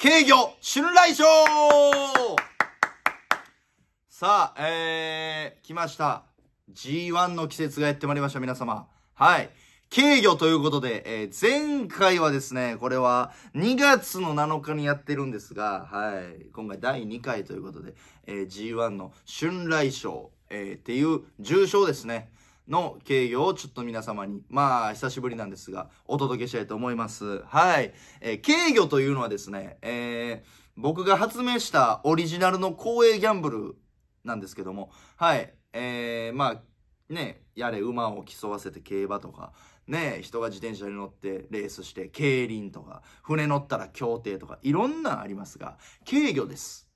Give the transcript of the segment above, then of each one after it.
軽魚春来賞さあ、えー、来ました。G1 の季節がやってまいりました、皆様。はい。軽魚ということで、えー、前回はですね、これは2月の7日にやってるんですが、はい。今回第2回ということで、えー、G1 の春来賞、えー、っていう重賞ですね。の経営をちょっと皆様に、まあ、久しぶりなんですが、お届けしたいと思います。はい。えー、経魚というのはですね、えー、僕が発明したオリジナルの公営ギャンブルなんですけども、はい。えー、まあ、ね、やれ馬を競わせて競馬とか、ね、人が自転車に乗ってレースして競輪とか、船乗ったら競艇とか、いろんなありますが、軽魚です。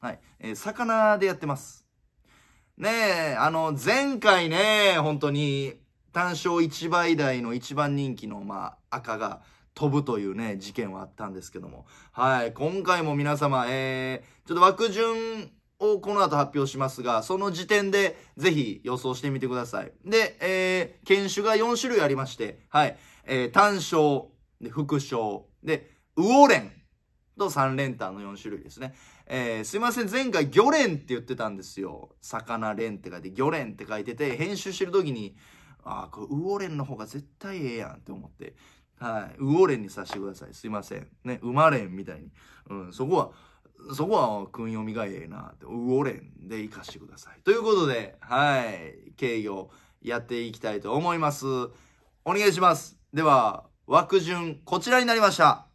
はい。えー、魚でやってます。ねえ、あの、前回ね、本当に、単勝1倍台の一番人気の、まあ、赤が飛ぶというね、事件はあったんですけども。はい、今回も皆様、えー、ちょっと枠順をこの後発表しますが、その時点でぜひ予想してみてください。で、えー、犬種が4種類ありまして、はい、えー、単勝、で、副賞、で、ウオレンと3連単の4種類ですね。えー、すいません、前回、魚連って言ってたんですよ。魚連って書いて、魚連って書いてて、編集してる時に、ああ、これ、ウオレンの方が絶対ええやんって思って、はい、ウオレンにさせてください。すいません。ね、馬連みたいに。うん、そこは、そこは訓読みがええなって、ウオレンで生かしてください。ということで、はい、敬語やっていきたいと思います。お願いします。では、枠順、こちらになりました。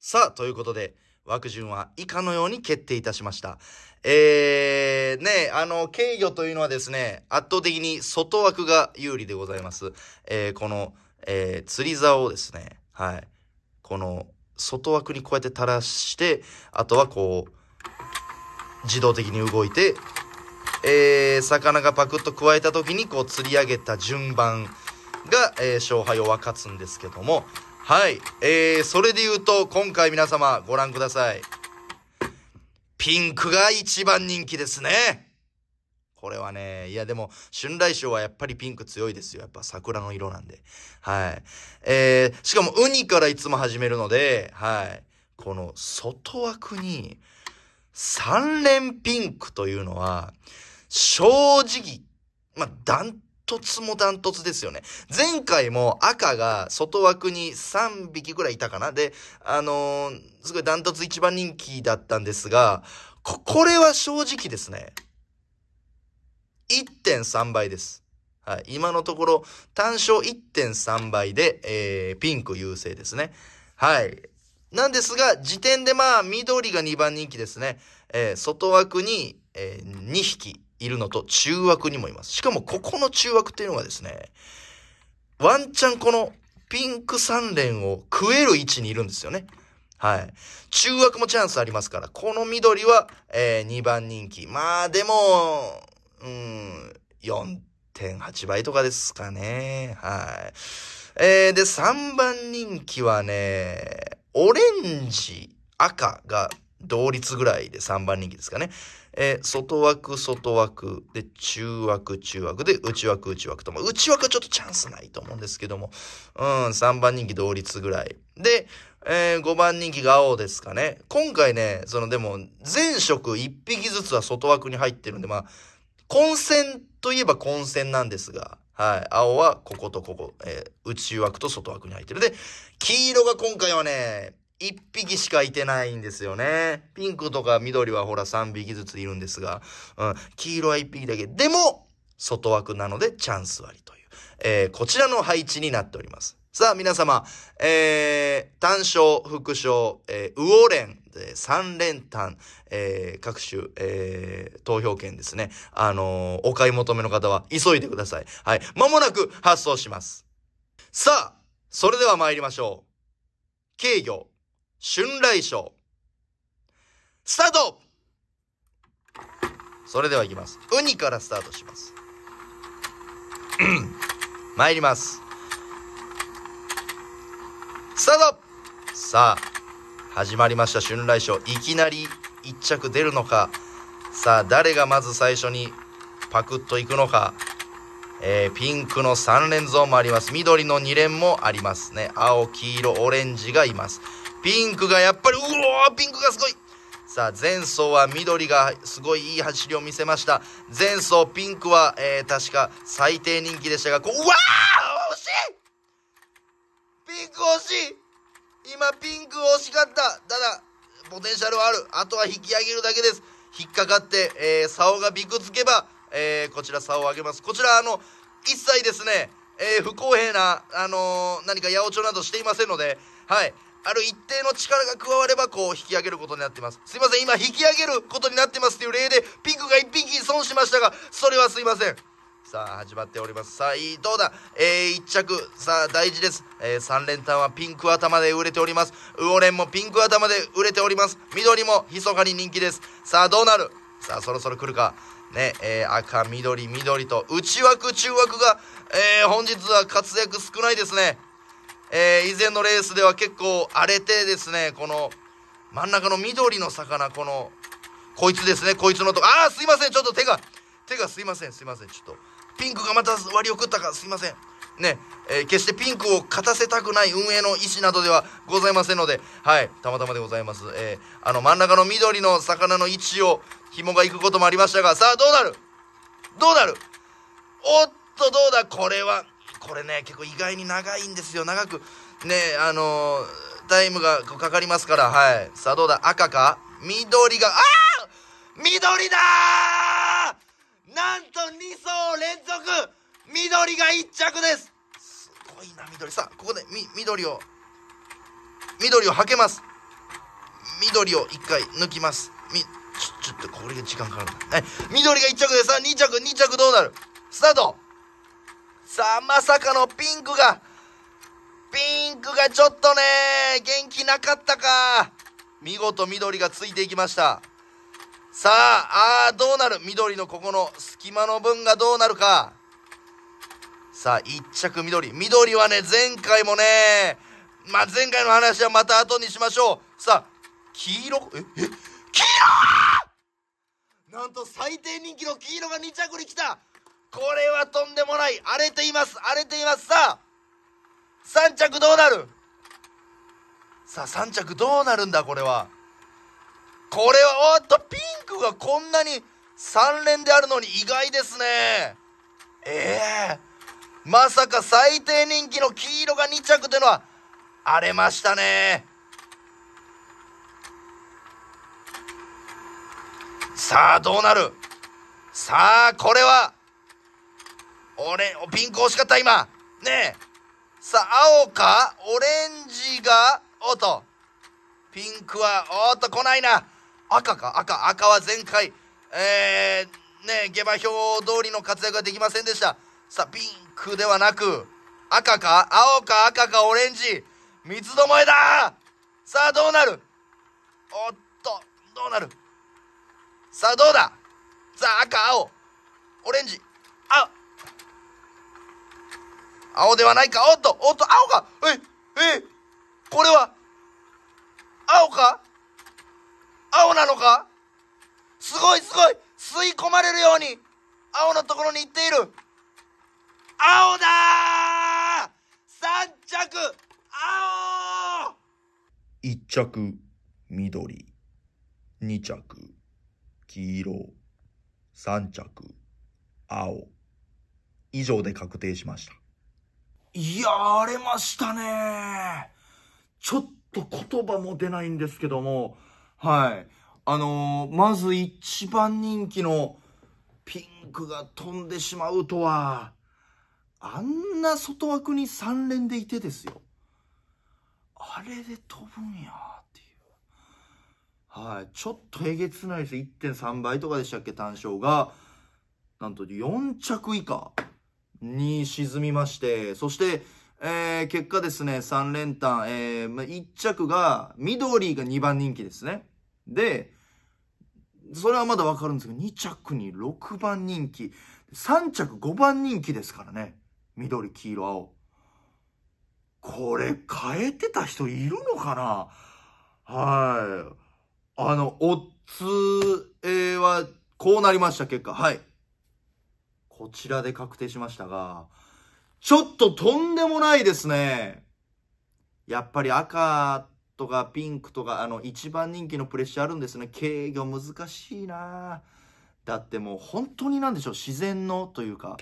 さあ、ということで、枠順は以下のように決定いたしました。えー、ね、あの、軽魚というのはですね、圧倒的に外枠が有利でございます。えー、この、えー、釣り竿をですね、はい。この、外枠にこうやって垂らして、あとはこう、自動的に動いて、えー、魚がパクッと加えた時にこう釣り上げた順番が、えー、勝敗を分かつんですけども、はい。えー、それで言うと、今回皆様ご覧ください。ピンクが一番人気ですね。これはね、いやでも、春来賞はやっぱりピンク強いですよ。やっぱ桜の色なんで。はい。えー、しかもウニからいつも始めるので、はい。この外枠に三連ピンクというのは、正直、まあ、断つもダントツですよね。前回も赤が外枠に3匹ぐらいいたかな。で、あのー、すごいダントツ一番人気だったんですが、こ、これは正直ですね。1.3倍です。はい。今のところ、単勝1.3倍で、えー、ピンク優勢ですね。はい。なんですが、時点でまあ、緑が2番人気ですね。えー、外枠に、えー、2匹。いるのと中枠にもいます。しかもここの中枠っていうのがですね、ワンチャンこのピンク3連を食える位置にいるんですよね。はい。中枠もチャンスありますから、この緑は、えー、2番人気。まあでも、うん、4.8倍とかですかね。はい。えー、で、3番人気はね、オレンジ、赤が同率ぐらいで3番人気ですかね。えー、外枠、外枠、で、中枠、中枠、で、内枠、内枠と、まあ、内枠はちょっとチャンスないと思うんですけども、うん、3番人気同率ぐらい。で、えー、5番人気が青ですかね。今回ね、そのでも、全色1匹ずつは外枠に入ってるんで、まあ、混戦といえば混戦なんですが、はい。青はこことここ、えー、内枠と外枠に入ってる。で、黄色が今回はね、一匹しかいてないんですよね。ピンクとか緑はほら三匹ずついるんですが、うん、黄色は一匹だけ。でも、外枠なのでチャンス割という、えー、こちらの配置になっております。さあ、皆様、えー、単勝、副賞、えー、レン、えー、三連単、えー、各種、えー、投票券ですね。あのー、お買い求めの方は急いでください。はい。まもなく発送します。さあ、それでは参りましょう。軽魚春雷賞。スタートそれではいきます。ウニからスタートします。参ります。スタートさあ、始まりました春雷賞。いきなり1着出るのか。さあ、誰がまず最初にパクッといくのか。えー、ピンクの3連ゾーンもあります。緑の2連もありますね。青、黄色、オレンジがいます。ピンクがやっぱり、うおー、ピンクがすごいさあ、前走は緑がすごいいい走りを見せました。前走ピンクは、えー、確か最低人気でしたが、こう、うわー惜しいピンク惜しい今ピンク惜しかったただ、ポテンシャルはある。あとは引き上げるだけです。引っかかって、えー、竿がびくつけば、えー、こちら竿を上げます。こちら、あの、一切ですね、えー、不公平な、あのー、何か八百長などしていませんので、はい、ある一定の力が加わればこう引き上げることになってますすいません今引き上げることになってますっていう例でピンクが1匹損しましたがそれはすいませんさあ始まっておりますさあいいどうだえー、1着さあ大事です、えー、3連単はピンク頭で売れております魚連もピンク頭で売れております緑も密かに人気ですさあどうなるさあそろそろ来るかねえー、赤緑緑と内枠中枠が、えー、本日は活躍少ないですねえー、以前のレースでは結構荒れてですね、この真ん中の緑の魚、この、こいつですね、こいつのとこ、ああ、すいません、ちょっと手が、手がすいません、すいません、ちょっと。ピンクがまた割り送ったか、すいません。ね、えー、決してピンクを勝たせたくない運営の意思などではございませんので、はい、たまたまでございます。えー、あの真ん中の緑の魚の位置を紐が行くこともありましたが、さあどうなるどうなるおっとどうだこれは、これね結構意外に長いんですよ長くねあのー、タイムがかかりますからはいさあどうだ赤か緑がああ緑だなんと2層連続緑が1着ですすごいな緑さあここでみ緑を緑をはけます緑を1回抜きますみちょっとこれが時間かかるな、ね、緑が1着でさあ2着2着どうなるスタートさあ、まさかのピンクが、ピンクがちょっとね、元気なかったか。見事緑がついていきました。さあ、あーどうなる緑のここの隙間の分がどうなるか。さあ、一着緑。緑はね、前回もね、まあ、前回の話はまた後にしましょう。さあ、黄色、え、え、黄色なんと最低人気の黄色が2着に来たこれはとんでもない荒れています荒れていますさあ3着どうなるさあ3着どうなるんだこれはこれはおっとピンクがこんなに3連であるのに意外ですねええー、まさか最低人気の黄色が2着というのは荒れましたねさあどうなるさあこれは俺、ピンク惜しかった今。ねえ。さあ、青かオレンジが、おっと。ピンクは、おっと、来ないな。赤か赤。赤は前回、えー、ねえ、下馬評通りの活躍ができませんでした。さあ、ピンクではなく、赤か青か赤かオレンジ。三つどもえださあ、どうなるおっと、どうなるさあ、どうださあ、赤、青、オレンジ、あ、青ではないかおっとおっと青かええこれは青か青なのかすごいすごい吸い込まれるように青のところに行っている青だー三着青 !1 着緑2着黄色3着青以上で確定しましたやれましたね。ちょっと言葉も出ないんですけども、はい。あのー、まず一番人気のピンクが飛んでしまうとは、あんな外枠に3連でいてですよ。あれで飛ぶんやっていう。はい。ちょっとえげつないです。1.3倍とかでしたっけ、単勝が。なんと4着以下。に沈みまして、そして、えー、結果ですね、3連単、えー、まあ、1着が、緑が2番人気ですね。で、それはまだわかるんですけど、2着に6番人気、3着5番人気ですからね。緑、黄色、青。これ、変えてた人いるのかなはい。あの、オッズ、えー、は、こうなりました、結果。はい。こちらで確定しましたが、ちょっととんでもないですね。やっぱり赤とかピンクとか、あの、一番人気のプレッシャーあるんですね。軽魚難しいなだってもう本当になんでしょう、自然のというか、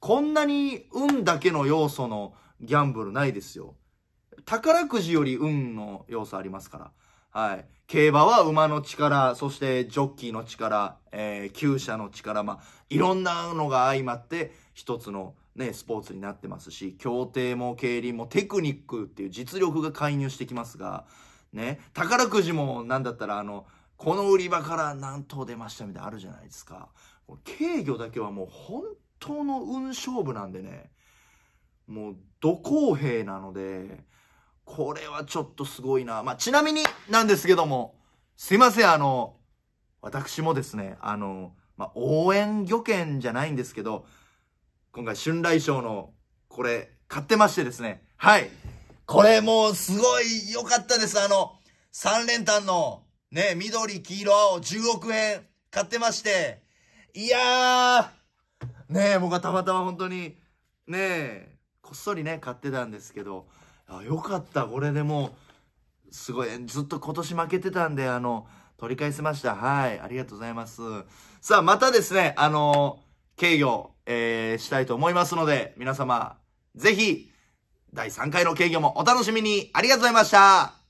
こんなに運だけの要素のギャンブルないですよ。宝くじより運の要素ありますから。はい。競馬は馬の力、そしてジョッキーの力、えー、厩舎の力、まあ、いろんなのが相まって、一つのね、スポーツになってますし、競艇も競輪もテクニックっていう実力が介入してきますが、ね、宝くじもなんだったらあの、この売り場から何頭出ましたみたいなあるじゃないですか。軽魚だけはもう本当の運勝負なんでね、もう、ど公平なので、これはちょっとすごいな。まあ、ちなみになんですけども、すいません、あの、私もですね、あの、まあ、応援漁券じゃないんですけど、今回春来賞の、これ、買ってましてですね。はい。これもうすごい良かったです。あの、3連単の、ね、緑、黄色、青、10億円買ってまして、いやー、ね僕はたまたま本当に、ねこっそりね、買ってたんですけど、あよかったこれでもうすごいずっと今年負けてたんであの取り返せましたはいありがとうございますさあまたですねあの敬業、えー、したいと思いますので皆様ぜひ第3回の敬業もお楽しみにありがとうございました